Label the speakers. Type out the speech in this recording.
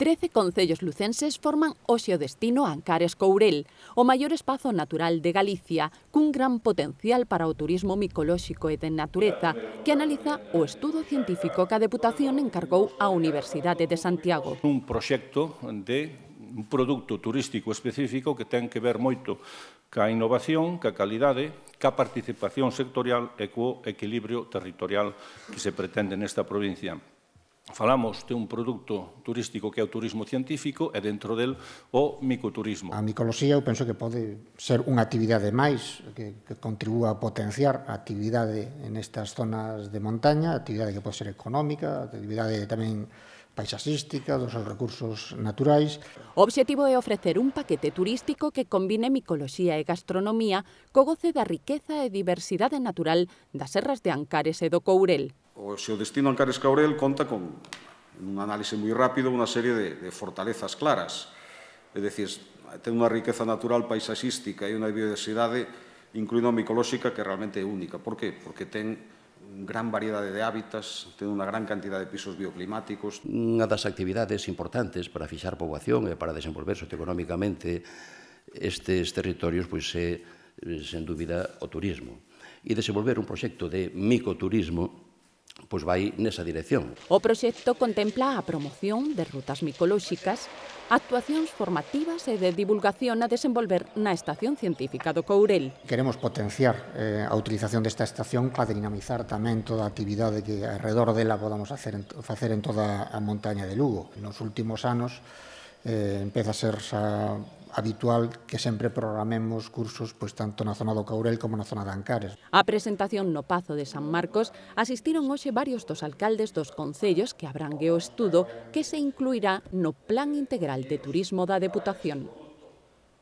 Speaker 1: Trece concellos lucenses forman hoxe o destino Ancares Courel, o maior espazo natural de Galicia, cun gran potencial para o turismo micolóxico e de natureza, que analiza o estudo científico que a Deputación encargou á Universidade de Santiago.
Speaker 2: Un proxecto de un produto turístico específico que ten que ver moito ca innovación, ca calidade, ca participación sectorial e co equilibrio territorial que se pretende nesta provincia falamos de un produto turístico que é o turismo científico e dentro del o micoturismo. A
Speaker 3: micoloxía eu penso que pode ser unha actividade máis que, que contribúa a potenciar a actividade estas zonas de montaña, actividade que pode ser económica, actividade tamén paisaxística, dos seus recursos naturais. O obxectivo é ofrecer un paquete turístico que combine
Speaker 1: micoloxía e gastronomía co goce da riqueza e diversidade natural das serras de Ancares e do Courel.
Speaker 4: O seu destino Ancares Caurel conta con, un análise moi rápido, unha serie de, de fortalezas claras. É dicir, ten unha riqueza natural paisaxística e unha biodiversidade, incluindo a micolóxica, que realmente é única. Por que? Porque ten gran variedade de hábitats, ten unha gran cantidad de pisos bioclimáticos.
Speaker 5: Unha das actividades importantes para fixar poboación e para desenvolver socioeconómicamente estes territorios pois é, eh, sen dúbida, o turismo. E desenvolver un proxecto de micoturismo pois vai nesa dirección.
Speaker 1: O proxecto contempla a promoción de rutas micolóxicas, actuacións formativas e de divulgación a desenvolver na Estación Científica do Courel.
Speaker 3: Queremos potenciar eh, a utilización desta estación para dinamizar tamén toda a actividade que alrededor dela podamos hacer, facer en toda a montaña de Lugo. Nos últimos anos eh, empeza a ser xa habitual que sempre programemos cursos pois tanto na zona do Caurel como na zona de Ancares.
Speaker 1: A presentación no Pazo de San Marcos asistiron hoxe varios dos alcaldes dos concellos que abrangue o estudo que se incluirá no Plan Integral de Turismo da Deputación.